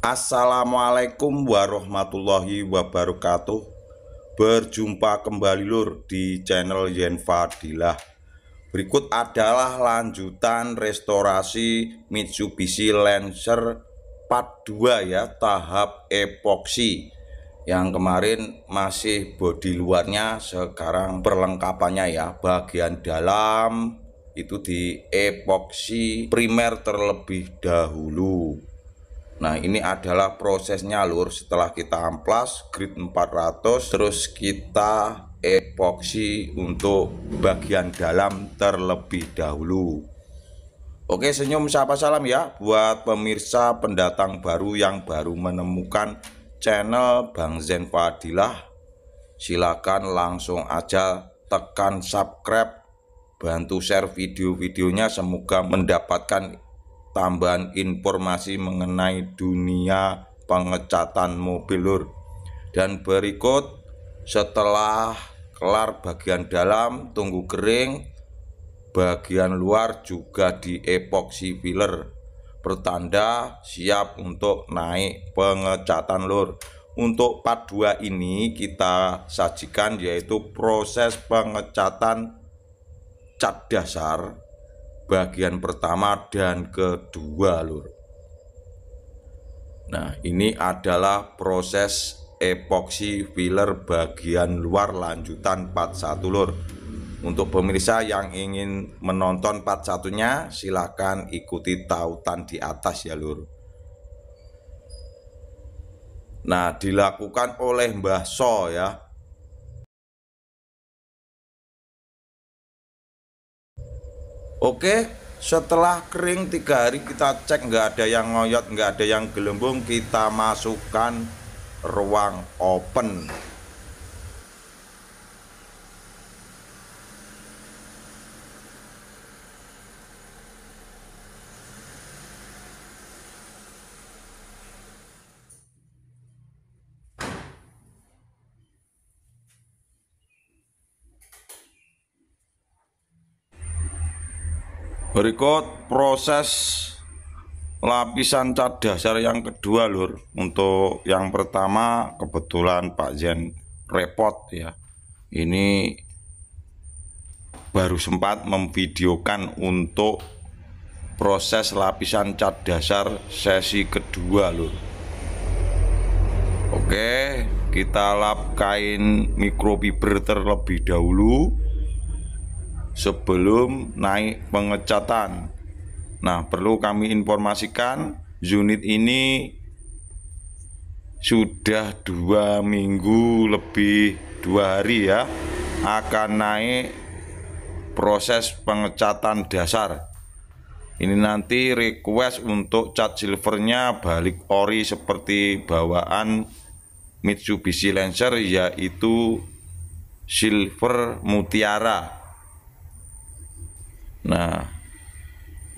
Assalamualaikum warahmatullahi wabarakatuh Berjumpa kembali lur di channel Yen Fadilah Berikut adalah lanjutan restorasi Mitsubishi Lancer part 2 ya tahap epoksi yang kemarin masih bodi luarnya sekarang perlengkapannya ya bagian dalam itu di epoksi primer terlebih dahulu Nah ini adalah prosesnya lur setelah kita amplas grid 400 terus kita epoxy untuk bagian dalam terlebih dahulu Oke senyum sapa salam ya buat pemirsa pendatang baru yang baru menemukan channel Bang Zen Fadilah Silakan langsung aja tekan subscribe bantu share video-videonya semoga mendapatkan tambahan informasi mengenai dunia pengecatan mobil lur. Dan berikut setelah kelar bagian dalam tunggu kering bagian luar juga di epoxy filler pertanda siap untuk naik pengecatan lur untuk part 2 ini kita sajikan yaitu proses pengecatan cat dasar bagian pertama dan kedua lur Nah ini adalah proses epoxy filler bagian luar lanjutan part 1 lur Untuk pemirsa yang ingin menonton part satunya silahkan ikuti tautan di atas ya lur Nah dilakukan oleh Mbah So ya Oke, setelah kering tiga hari kita cek nggak ada yang ngoyot, nggak ada yang gelembung, kita masukkan ruang open. Berikut proses lapisan cat dasar yang kedua lur. Untuk yang pertama kebetulan Pak Zen repot ya. Ini baru sempat memvideokan untuk proses lapisan cat dasar sesi kedua lur. Oke, kita lap kain mikrofiber terlebih dahulu sebelum naik pengecatan. Nah, perlu kami informasikan unit ini sudah dua minggu lebih dua hari ya akan naik proses pengecatan dasar. Ini nanti request untuk cat silvernya balik ori seperti bawaan Mitsubishi Lancer yaitu silver mutiara Nah,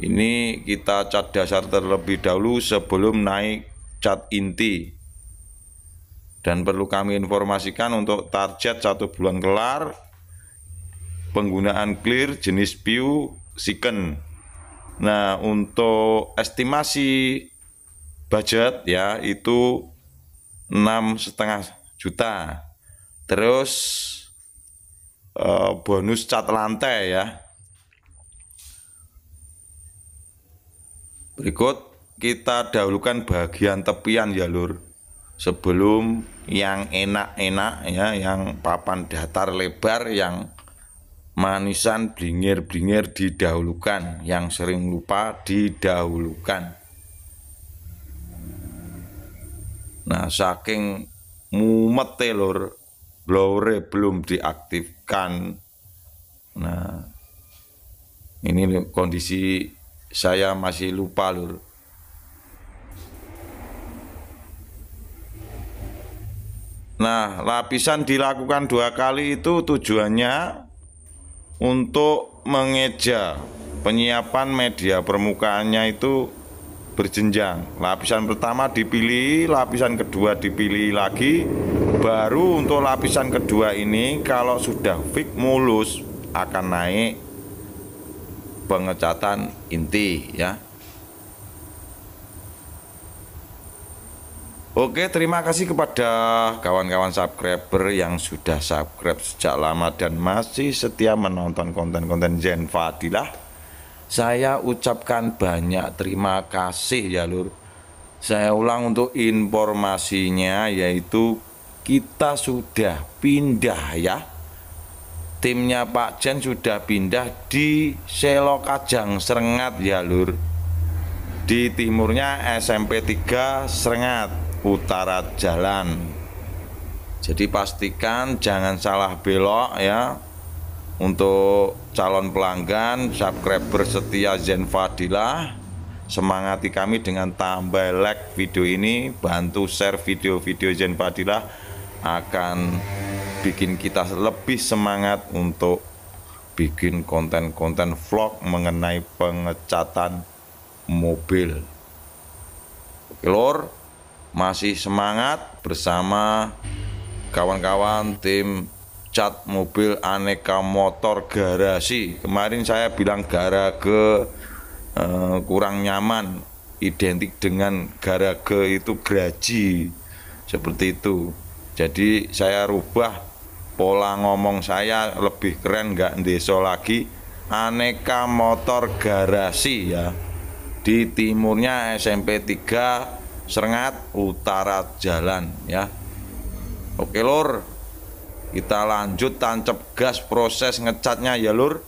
ini kita cat dasar terlebih dahulu sebelum naik cat inti. Dan perlu kami informasikan untuk target satu bulan kelar penggunaan clear jenis piu siken. Nah, untuk estimasi budget ya itu enam setengah juta. Terus eh, bonus cat lantai ya Berikut kita dahulukan bagian tepian ya lur. Sebelum yang enak-enak ya, yang papan datar lebar, yang manisan blingir-blingir didahulukan, yang sering lupa didahulukan. Nah, saking mumet telur blower belum diaktifkan. Nah, ini kondisi saya masih lupa lur Nah, lapisan dilakukan dua kali itu tujuannya untuk mengeja penyiapan media permukaannya itu berjenjang. Lapisan pertama dipilih, lapisan kedua dipilih lagi. Baru untuk lapisan kedua ini kalau sudah fix mulus akan naik pengecatan inti ya. Oke, terima kasih kepada kawan-kawan subscriber yang sudah subscribe sejak lama dan masih setia menonton konten-konten Zen Fadilah. Saya ucapkan banyak terima kasih ya Lur. Saya ulang untuk informasinya yaitu kita sudah pindah ya timnya Pak Jen sudah pindah di Selokajang Serengat ya lur di timurnya SMP 3 Serengat utara jalan jadi pastikan jangan salah belok ya untuk calon pelanggan subscriber setia Zen Fadilah semangati kami dengan tambah like video ini bantu share video-video Zen Fadilah akan bikin kita lebih semangat untuk bikin konten-konten vlog mengenai pengecatan mobil. Oke lor, masih semangat bersama kawan-kawan tim cat mobil aneka motor garasi. Kemarin saya bilang garage eh, kurang nyaman, identik dengan garage itu graji seperti itu. Jadi saya rubah pola ngomong saya lebih keren nggak Deso lagi aneka motor garasi ya di timurnya SMP 3 Serengat Utara Jalan ya Oke lur kita lanjut tancap gas proses ngecatnya ya lur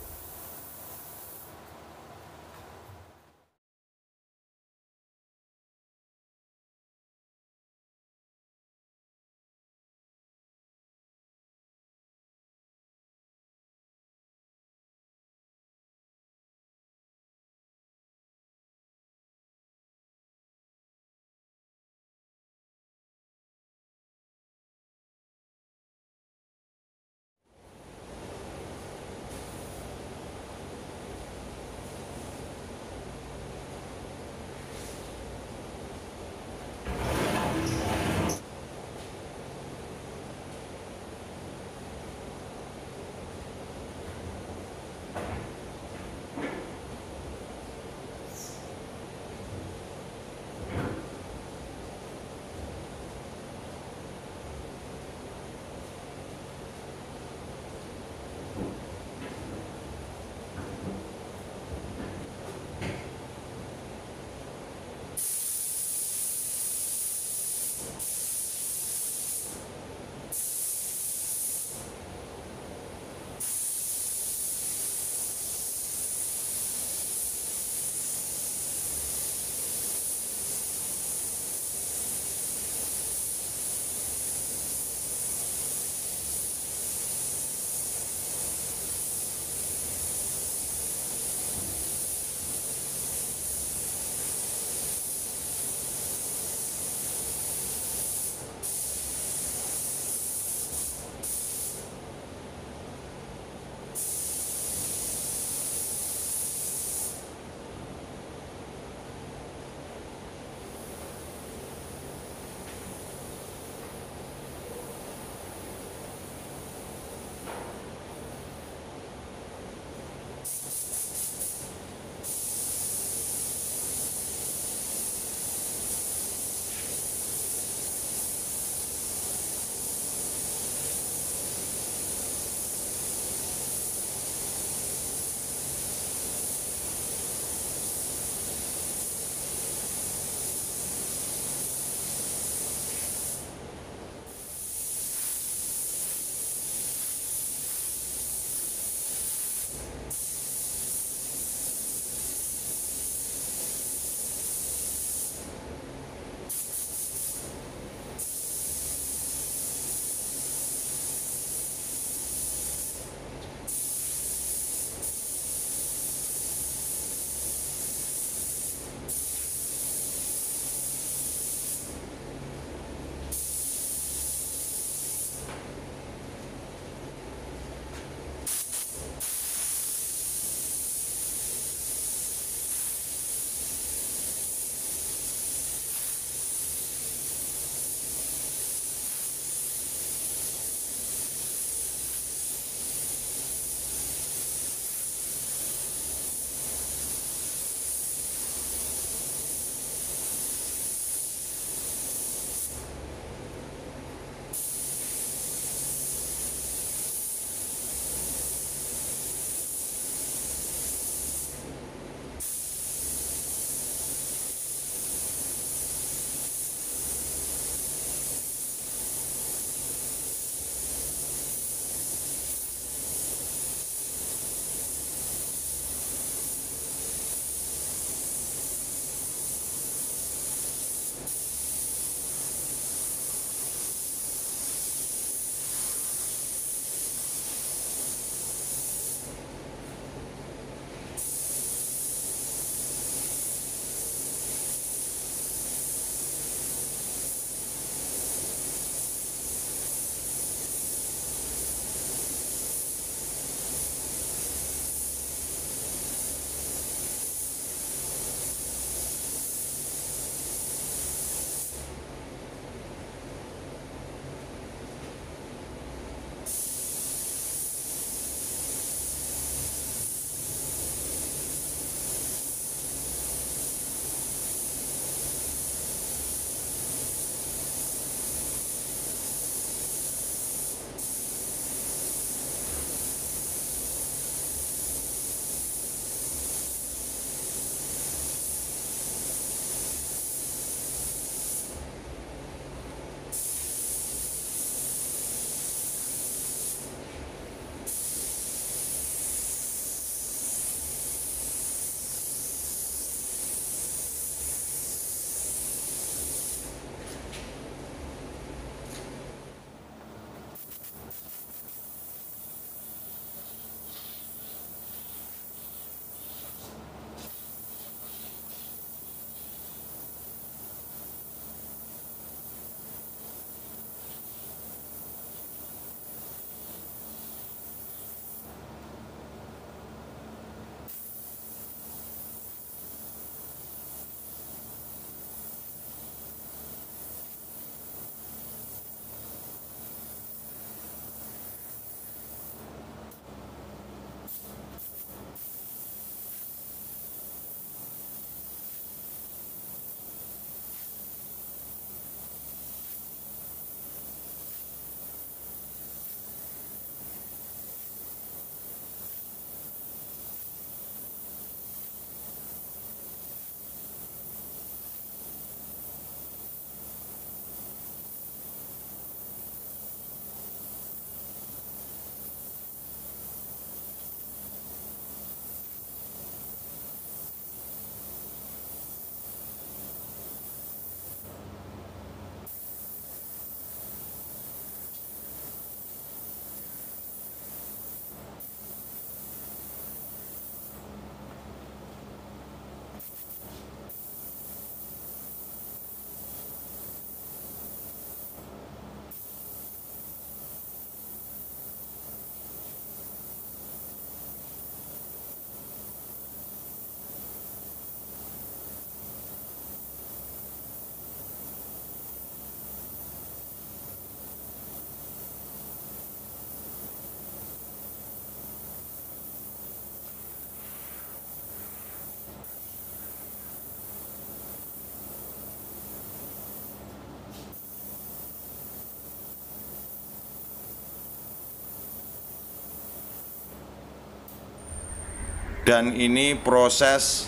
dan ini proses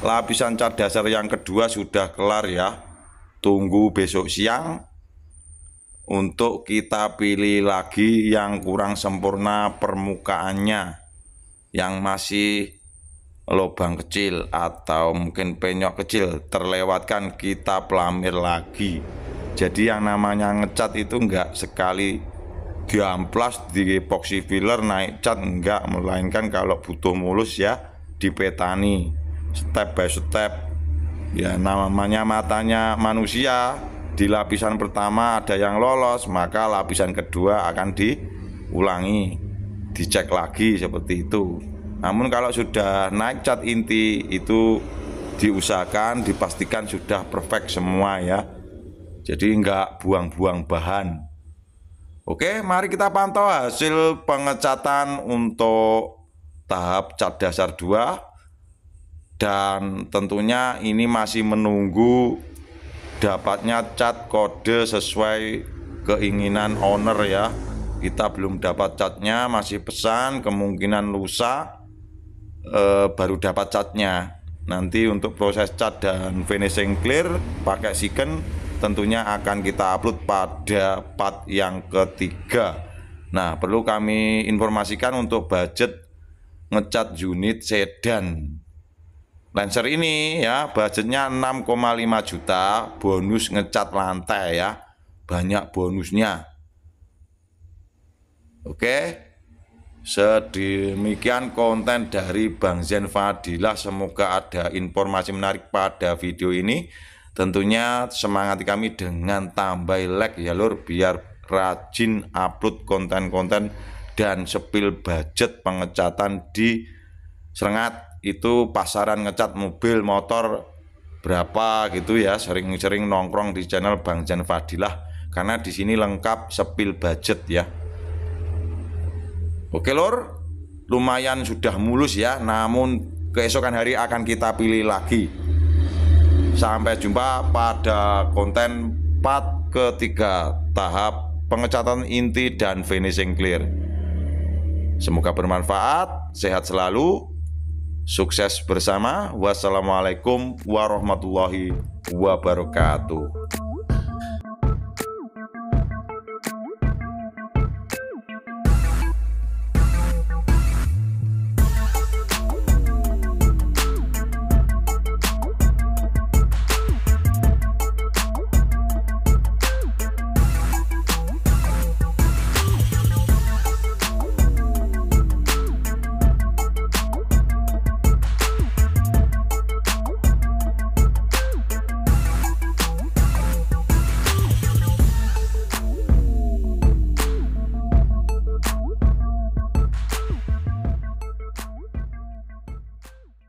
lapisan cat dasar yang kedua sudah kelar ya tunggu besok siang untuk kita pilih lagi yang kurang sempurna permukaannya yang masih lubang kecil atau mungkin penyok kecil terlewatkan kita pelamir lagi jadi yang namanya ngecat itu enggak sekali diamplas di epoxy filler naik cat enggak melainkan kalau butuh mulus ya di petani, step by step ya namanya matanya manusia di lapisan pertama ada yang lolos maka lapisan kedua akan diulangi dicek lagi seperti itu namun kalau sudah naik cat inti itu diusahakan dipastikan sudah perfect semua ya jadi enggak buang-buang bahan Oke, mari kita pantau hasil pengecatan untuk tahap cat dasar 2 dan tentunya ini masih menunggu dapatnya cat kode sesuai keinginan owner ya. Kita belum dapat catnya, masih pesan, kemungkinan lusa e, baru dapat catnya. Nanti untuk proses cat dan finishing clear pakai siken tentunya akan kita upload pada part yang ketiga nah perlu kami informasikan untuk budget ngecat unit sedan Lancer ini ya budgetnya 6,5 juta bonus ngecat lantai ya banyak bonusnya oke sedemikian konten dari Bang Zen Fadilah semoga ada informasi menarik pada video ini Tentunya semangati kami dengan tambah like ya lur biar rajin upload konten-konten dan sepil budget pengecatan di Serengat itu pasaran ngecat mobil motor berapa gitu ya sering-sering nongkrong di channel Bang Jan Fadilah karena di sini lengkap sepil budget ya Oke lor lumayan sudah mulus ya namun keesokan hari akan kita pilih lagi Sampai jumpa pada konten part ketiga tahap pengecatan inti dan finishing clear. Semoga bermanfaat, sehat selalu, sukses bersama. Wassalamualaikum warahmatullahi wabarakatuh.